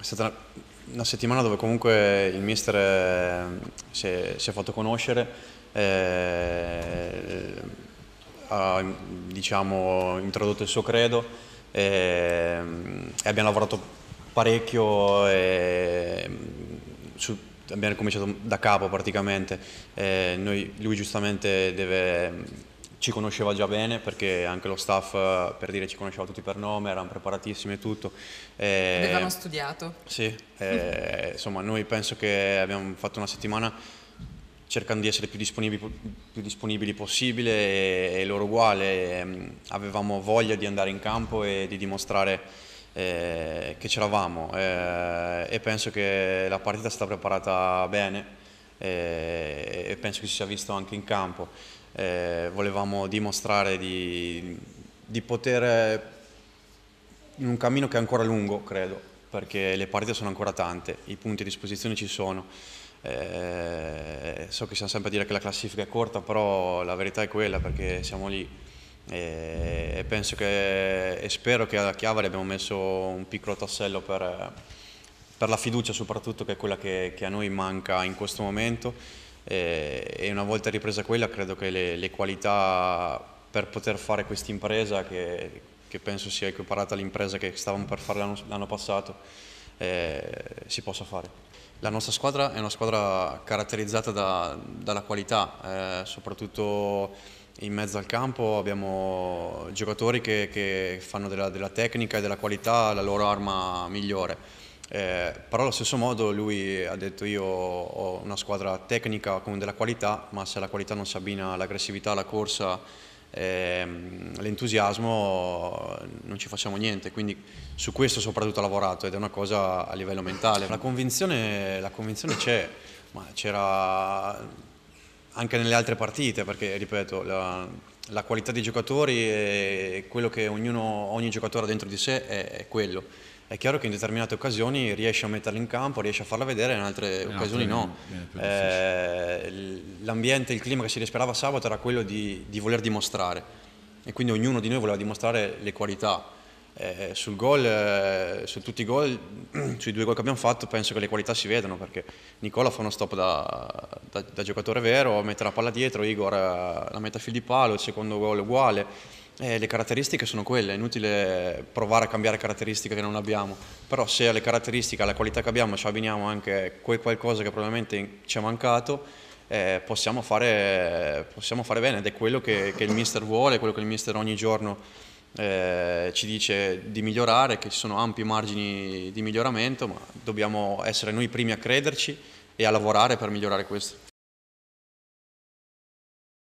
è stata una, una settimana dove comunque il mister eh, si è, si è fatto conoscere, eh, ha diciamo, introdotto il suo credo eh, e abbiamo lavorato parecchio, eh, su, abbiamo cominciato da capo praticamente. Eh, noi, lui giustamente deve ci conosceva già bene perché anche lo staff eh, per dire ci conosceva tutti per nome, erano preparatissimi e tutto. Avevano studiato. Sì, e, insomma noi penso che abbiamo fatto una settimana cercando di essere più disponibili, più disponibili possibile e, e, loro uguale, ehm, avevamo voglia di andare in campo e di dimostrare eh, che c'eravamo eh, e penso che la partita sta preparata bene eh, e penso che si sia visto anche in campo eh, volevamo dimostrare di, di poter, eh, in un cammino che è ancora lungo credo, perché le partite sono ancora tante, i punti a disposizione ci sono, eh, so che siamo sempre a dire che la classifica è corta, però la verità è quella perché siamo lì eh, e, penso che, e spero che a Chiavari abbiamo messo un piccolo tassello per, per la fiducia soprattutto che è quella che, che a noi manca in questo momento e, eh, e una volta ripresa quella credo che le, le qualità per poter fare questa impresa che, che, penso sia equiparata all'impresa che stavamo per fare l'anno, l'anno passato eh, si possa fare. La nostra squadra è una squadra caratterizzata da, dalla qualità, eh, soprattutto in mezzo al campo abbiamo giocatori che, che fanno della, della, tecnica e della qualità la loro arma migliore. Eh, però allo stesso modo lui ha detto io ho una squadra tecnica con della qualità, ma se la qualità non si abbina all'aggressività, alla corsa, ehm, all'entusiasmo non ci facciamo niente. Quindi su questo soprattutto ha lavorato ed è una cosa a livello mentale. La convinzione, la convinzione c'è, ma c'era anche nelle altre partite, perché ripeto, la, la qualità dei giocatori e quello che ognuno, ogni giocatore ha dentro di sé è, è quello è chiaro che in determinate occasioni riesce a metterla in campo, riesce a farla vedere, in altre no, occasioni no. Eh, l'ambiente, il clima che si respirava sabato era quello di, di, voler dimostrare e quindi ognuno di noi voleva dimostrare le qualità. Eh, sul gol, eh, su tutti i gol, sui due gol che abbiamo fatto, penso che le qualità si vedano perché Nicola fa uno stop da, da, da giocatore vero, mette la palla dietro, Igor eh, la mette a fil di palo, il secondo gol uguale eh, le caratteristiche sono quelle, è inutile provare a cambiare caratteristiche che non abbiamo, però se alle caratteristiche, alla qualità che abbiamo ci abbiniamo anche quel qualcosa che probabilmente ci è mancato, eh, possiamo, fare, possiamo, fare, bene ed è quello che, che, il mister vuole, quello che il mister ogni giorno eh, ci dice di migliorare, che ci sono ampi margini di miglioramento, ma dobbiamo essere noi primi a crederci e a lavorare per migliorare questo.